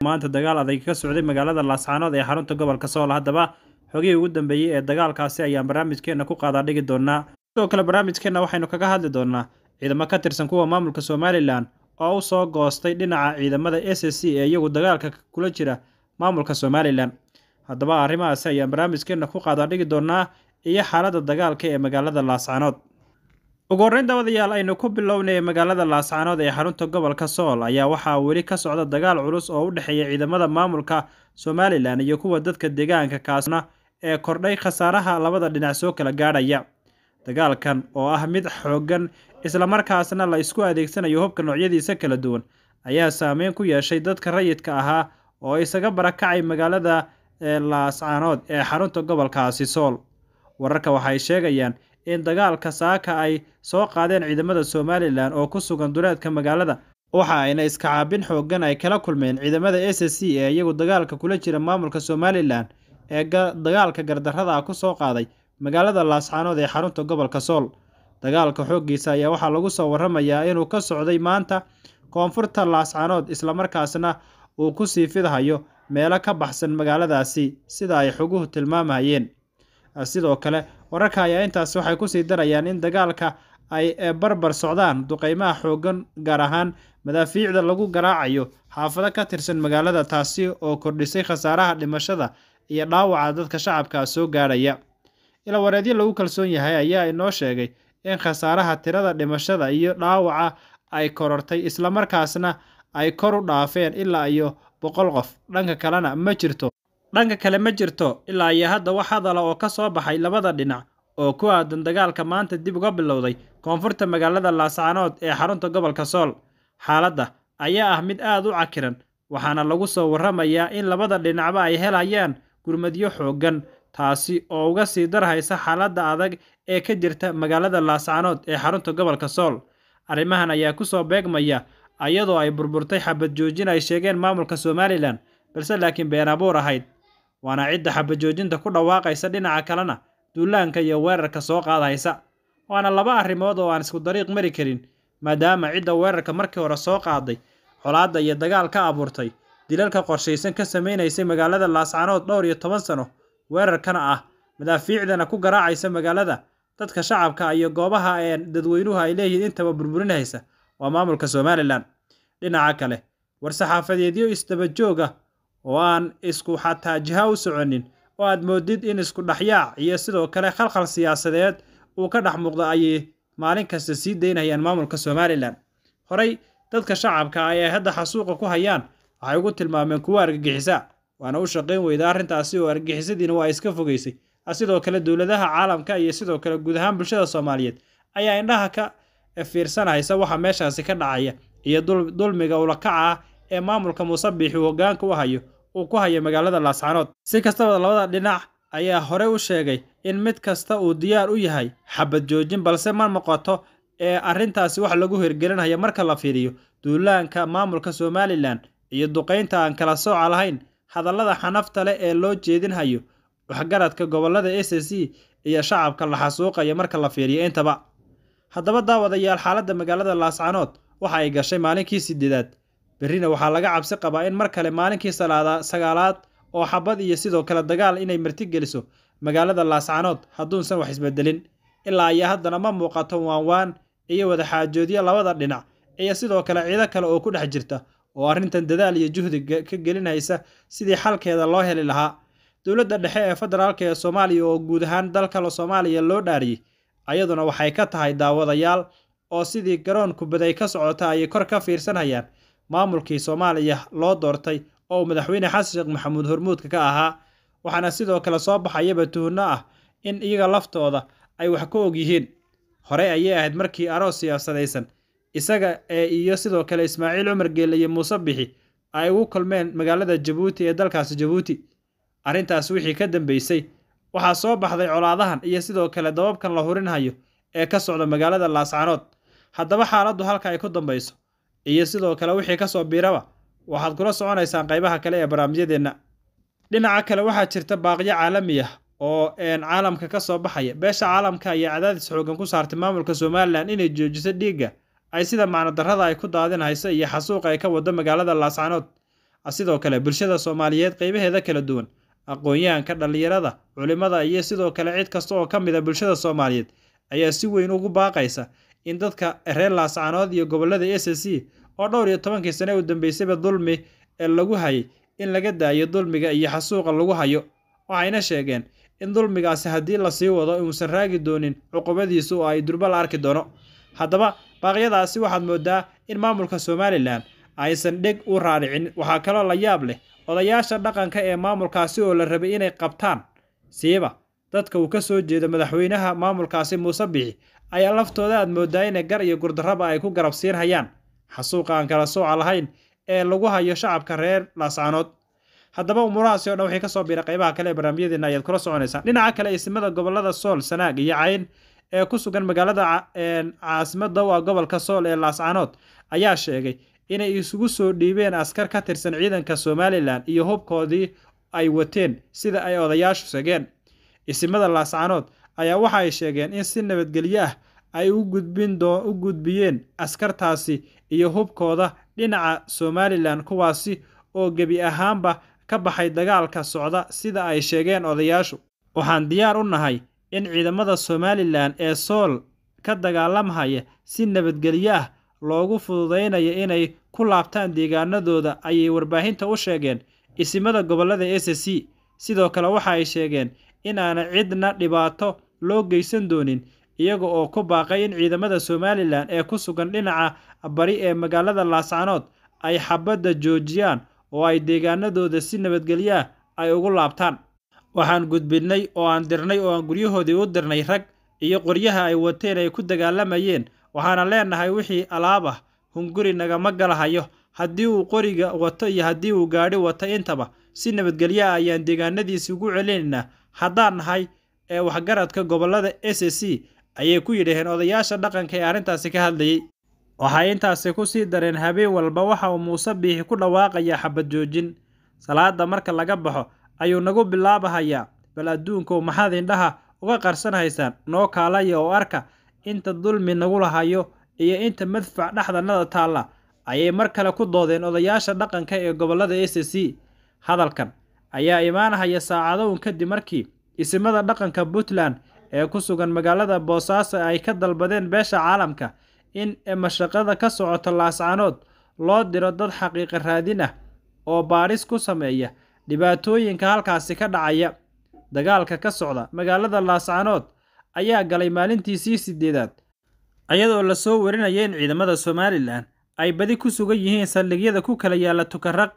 maanta dagaal adag ka socday magaalada laascaanood ee xarunta gobolka sool haddaba xogihii ugu dambeeyey ee dagaalkaasi ayaan barnaamijkeenna ku qaadaa dhigi doonaa sidoo kale barnaamijkeenna waxaynu kaga hadli doonnaa ciidamo ka tirsan kuwa maamulka somalilan oo u soo goostay dhinaca ciidamada s c ee iyagu dagaalka kula jira maamulka somalilan haddaba arrimahaasi ayaan barnaamijkeenna ku qaadaa dhigi doonnaa iyo xaaladda dagaalka ee magaalada laascaanood ugu horreyn daawadayaal aynu ku bilownay magaalada laascaanood ee xarunta gobolka sool ayaa waxaa weli ka socda dagaal culus oo u dhexeeya ciidamada maamulka somalilan iyo kuwa dadka deegaanka kaasna ee kordhay khasaaraha labada dhinac soo kala gaadhaya dagaalkan oo ah mid xooggan isla markaasna la isku adeegsanayo hubka noocyadiisa kala duwan ayaa saameyn ku yeeshay dadka rayidka ahaa oo isaga barakacay magaalada eh, laascaanood ee xarunta gobolkaasi sool wararka waxay sheegayaan in dagaalka saaka ay soo qaadeen ciidamada somalilan oo ku sugan duleedka magaalada waxa ayna iska caabin xooggan ay kala kulmeen ciidamada s c ee iyagu dagaalka kula jira maamulka somalilan ee dagaalka gardarrada ah ku soo qaaday magaalada laascaanood ee xarunta gobolka sool dagaalka xooggiisa ayaa waxaa lagu soo warramayaa inuu ka socday maanta koonfurta laascaanood islamarkaasna uu ku sii fidhayo meelo ka baxsan magaaladaasi sida ay xuguhu tilmaamayeen sidoo kale wararka ayaa intaas waxay ku sii darayaan in dagaalka ay barbar socdaan duqeymaha xooggan gaar ahaan madaafiicda lagu garaacayo xaafado ka tirsan magaalada taasi oo kordhisay khasaaraha dhimashada iyo dhaawaca dadka shacabka soo gaadhaya ilawareedyo lagu kalsoon yahay ayaa inoo sheegay in khasaaraha tirada dhimashada iyo dhaawaca ay korortay islamarkaasna ay kor u dhaafeen ilaa iyo boqol qof dhanka kalena ma jirto Dhanka kale ma jirto ilaa iyo hadda wax hadala oo ka soo baxay labada dhinac oo ku aadan dagaalka maanta dib uga bilowday koonfurta magaalada Laascaanood ee xarunta gobolka Sool. Xaaladda ayaa ah mid aad u cakiran waxaana lagu soo warramayaa in labada dhinacba ay helayaan gurmadyo xooggan taasi oo uga sii darhaysa xaaladda adag ee ka jirta magaalada Laascaanood ee xarunta gobolka Sool. Arrimahan ayaa ku soo beegmaya ayadoo ay burburtay xabad joojin ay sheegeen maamulka Somalilan balse laakiin been abuur ahayd waana cidda xabajoojinta ku dhawaaqaysa dhinaca kalena duulaanka iyo weerarka soo qaadaysa waana laba arrimood oo aan isku dariiq mari karin maadaama cidda weerarka markii hore soo qaaday colaadda iyo dagaal ka abuurtay dilalka qorshaysan ka samaynaysay magaalada laascanood dhowr iyo toban sano weerarkana ah madaafiicdana ku garaacaysa magaalada dadka shacabka iyo goobaha ee dadweynuhu ay leeyihiin intaba burburinaysa waa maamulka somalilan dhinaca kale war saxaafadeedyo is isdabajooga ah oo aan isku xataa jiha u soconin oo aad moodid in isku dhexyaac iyo sidoo kale khalkhal siyaasadeed uu ka dhex muuqdo ayay maalin kasta sii daynayaan maamulka somalilan horey dadka shacabka ah ee hadda xasuuqa ku hayaan waxay ugu tilmaameen kuwo argagixisa waana u shaqayn weyda arrintaasi oo argagixisadiina waa iska fogaysay sidoo kale dowladaha caalamka iyo sidoo kale guud ahaan bulshada soomaaliyeed ayaa indhaha ka fiirsanaysa waxa meeshaasi ka dhacaya iyo dulmiga ulakaca ah ee maamulka muuse biixi hoggaanka u hayo uu ku hayo magaalada laascanood si kastaba labada dhinac ayaa horey u sheegay in mid kasta uu diyaar u yahay xabad joojin balse ma noqoto ee arrintaasi wax lagu hirgelinaya marka la fiiriyo duulaanka maamulka somalilan iyo duqaynta aan kala sooca lahayn hadallada xanafta leh ee loo jeedinhayo waxgaradka gobollada s c iyo shacabka la xasuuqaya marka la fiiriyo intaba haddaba daawadayaal xaaladda magaalada laascanood waxa ay gashay maalinkii sideedaad berrina waxaa laga cabsi qabaa in mar kale maalinkii salaada sagaalaad oo xabad iyo sidoo kale dagaal inay marti geliso magaalada laascanood hadduunsan wax isbedelin ilaa ayaa haddana ma muuqato waanwaan iyo wadaxaajoodyo labada dhinac iyo sidoo kale ciido kale oo ku dhex jirta oo arrintan dadaal iyo juhdi ka gelinaysa sidii xalkeeda loo heli lahaa dowladda dhexe ee federaalk ee soomaaliya oo guud ahaan dalka soomaaliya loo dhaariyey ayaduna waxay ka tahay daawadayaal oo sidii garoon kubad ka socota ayay kor ka fiirsanayaan maamulkii soomaaliya loo doortay oo uu madaxweyne xasan sheekh maxamuud hormuudka ka ahaa waxaana sidoo kale soo baxayaba tuhunno ah in iyaga laftooda ay wax ka og yihiin horey ayay ahayd markii aroos siyaasadaysan isaga ee iyo sidoo kale ismaaciil cumar geelle iyo muuse bixi ay ugu kulmeen magaalada jabuuti ee dalkaasi jabuuti arrintaas wixii ka dambeysay waxaa soo baxday colaadahan iyo sidoo kale dababkan la hurinhayo ee ka socda magaalada laascanood haddaba xaaladdu halka ay ku dambayso iyo sidoo kale wixii ka soo biiraba waxaad kula soconaysaan qaybaha kale ee barnaamijyadeenna dhinaca kale waxaa jirta baaqyo caalami ah oo caalamka ka soo baxaya beesha caalamka ayaa cadaadis xoogan ku saartay maamulka somalilan inay joojiso dhiigga ay sida macnodarrada ay ku daadinhayso iyo xasuuqa ay ka wado magaalada laascanood ah, sidoo kale bulshada soomaaliyeed qeybaheeda kala duwan aqoon-yahanka dhallinyarada culimmada iyo sidoo kale cid kasta oo ka mid a ah bulshada soomaaliyeed ayaa si weyn ugu baaqaysa in dadka reer laascaanood iyo gobollada s c c oo dhowr iyo tobankii sane u dambaysayba dulmi ee lagu hayay in laga daayo dulmiga iyo xasuuqa lagu hayo waxayna sheegeen in dulmigaasi haddii la sii wado inuusan raagi doonin cuqubadiisu oo ay durba la arki doono haddaba baaqyadaasi waxaad moodaa in maamulka somalilan aysan dheg u raadhicin waxaa kaloo la yaab leh odayaasha dhaqanka ee maamulkaasi oo la rabay inay qabtaan siiba dadka uu ka soo jeeda madaxweynaha maamulkaasi muuse bixi ayaa laftooda aad mooddaa inay gar iyo gurdaraba ay ku garab siin hayaan xasuuqa aan kala sooca lahayn ee lagu hayo shacabka reer laascaanood haddaba umuurahaasi o dhan waxay ka soo biiray qaybaha kale ee barnaamijyadeena ayaad kula soconaysaan dhinaca kale isimada gobollada sool sanaag iyo cayn ee ku sugan magaalada caasimada waa gobolka sool ee laascanood ayaa sheegay inay isugu soo dhiibeen askar ka tirsan ciidanka somalilan iyo hubkoodii ay wateen sida ay odayaashu segeen isimada laascanood ayaa waxa ay sheegeen in si nabadgelyo ah ay u gudbiyeen askartaasi iyo hubkooda dhinaca somalilan kuwaasi oo gebi ahaanba ka baxay dagaalka socda sida ay sheegeen odayaashu waxaan diyaar u nahay in ciidamada somalilan ee sool ka dagaalamhaya si nabadgelyo ah loogu fududaynaya inay ku laabtaan deegaanadooda ayay warbaahinta u sheegeen isimada gobollada s c sidoo kale waxa ay sheegeen inaana cidna dhibaato loo geysan doonin iyaga oo ku baaqay in ciidamada somalilan ee ku sugan dhinaca bari ee magaalada laascanood ay xabadda joojiyaan oo ay deegaanadooda si nabadgelyaah ay ugu laabtaan waxaan gudbinnay oo aan dirnay oo aan guryahoodii u dirnay rag iyo qoryaha ay wateen ay ku dagaalamayeen waxaana leenahay wixii alaab ah hunguri nagama galahayo haddii uu qoriga wato iyo haddii uu gaadhi wato intaba si nabadgelyaah ayaan deegaanadiisi ugu celinaynaa haddaan nahay ee waxgaradka gobollada s c ayay ku yidhaheen odayaasha dhaqanka ee arrintaasi ka hadlayey waxay intaasi ku sii dareen habeen walba waxa uu muuse biixi ku dhawaaqayaa xabad joojin salaada marka laga baxo ayuu nagu bilaabahayaa bal adduunkow maxaad indhaha uga qarsanhaysaan noo kaalaya oo arka inta dulmi nagu hayo iyo inta madfac dhexdannada taalla ayay mar kale ku doodeen odayaasha dhaqanka ee gobollada s c hadalkan ayaa imaanahaya saacadowun kadib markii isimada dhaqanka puntland ee ku sugan magaalada boosaaso ay ka dalbadeen beesha caalamka in mashaqada ka socoto laascanood loo diro dad xaqiiqa raadin ah oo baadhis ku sameeya dhibaatooyinka halkaasi ka dhacaya dagaalka ka socda magaalada laascanood ayaa galay maalintiisii sideedaad iyadoo lasoo warinaya in ciidamada somalilan ay badi ku sugan yihiin saldhigyada ku kala yaalla tukaraq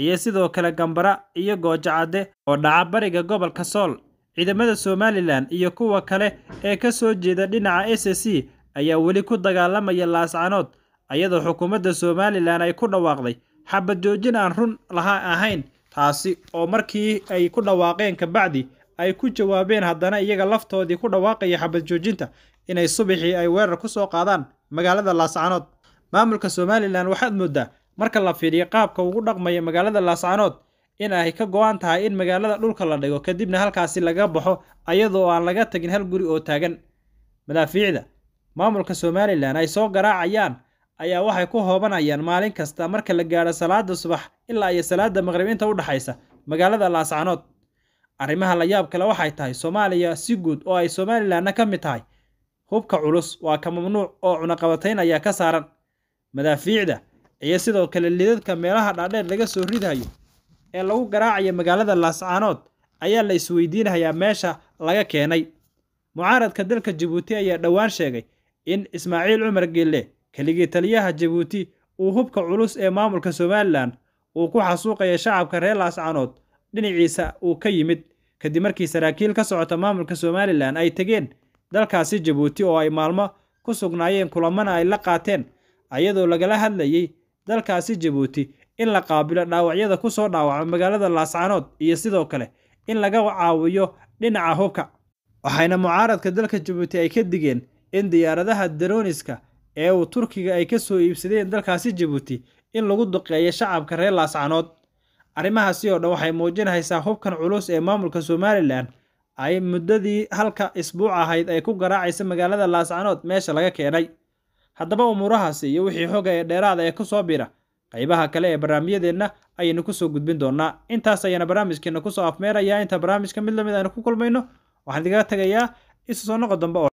iyo sidoo kale gambara iyo goojacadde oo dhaca bariga gobolka sool ciidamada Somalilan iyo kuwa kale ee ka soo jeeda dhinaca s SSC ayaa weli ku dagaalamaya laascanood ayadoo xukuumadda Somalilan ay ku dhawaaqday xabad joojin aan run laha ahayn taasi oo markii ay ku dhawaaqeen kabacdi ay ku jawaabeen haddana iyaga laftoodii ku dhawaaqaya xabad joojinta inay subaxii ay weerar ku soo qaadaan magaalada laascanood maamulka Somalilan waxaad moodaa marka la fiiriyo qaabka ugu dhaqmaya magaalada laascanood in ay ka go'an tahay in magaalada dhulka la dhigo kadibna halkaasi laga baxo ayadoo aan laga tagin hal guri oo taagan madaafiicda maamulka somalilan ay soo garaacayaan ayaa waxay ku hoobanayaan maalin kasta marka la gaadho salaada subax ilaa iyo salaada maqrib inta u dhexaysa magaalada laascanood arrimaha la yaab kale waxay tahay soomaaliya si guud oo ay somalilanna ka mid tahay hubka culus waa ka mamnuuc oo cunaqabatayn ayaa ka saaran madaafiicda iyo sidoo kale lidadka meelaha dhaadheer laga soo ridayo ee lagu garaacaya magaalada laascaanood ayaa la isweydiinayaa meesha laga keenay mucaaradka dalka jabuuti ayaa dhowaan sheegay in ismaaciil cumar gelle keligii taliyaha jabuuti uu hubka culus ee maamulka somalilan uu ku xasuuqaya shacabka reer laascaanood dhinaciisa uu ka yimid kadib markii saraakiil ka socota maamulka somalilan ay tegeen dalkaasi jabuuti oo ay maalmo ku sugnaayeen kulamana ay la qaateen ayadoo lagala hadlayay dalkaasi jabuuti in la qaabilo dhaawacyada ku soo dhaawacma magaalada laascaanood iyo sidoo kale in laga caawiyo dhinaca hubka waxayna mucaaradka dalka jabuuti ay ka digeen in diyaaradaha daroniska ee uu turkiga ay ka soo iibsadeen dalkaasi jabuuti in lagu duqeeyo shacabka reer laascaanood arrimahaasi oo dhan waxay muujinaysaa hubkan culus ee maamulka somalilan ay muddadii halka isbuuc ahayd ay ku garaacaysa magaalada laascaanood meesha laga keenay haddaba umuurahaasi iyo wixii xoga ee dheeraada ah ee ku soo bira qaybaha kale ee barnaamijyadeenna ayaynu ku soo gudbin doonaa intaas ayaana barnaamijkeenna ku soo afmeerayaa intaan barnaamijka mid lamid aynu ah ku kulmayno waxaan idinkaga tegayaa isa soo noqo dambe oo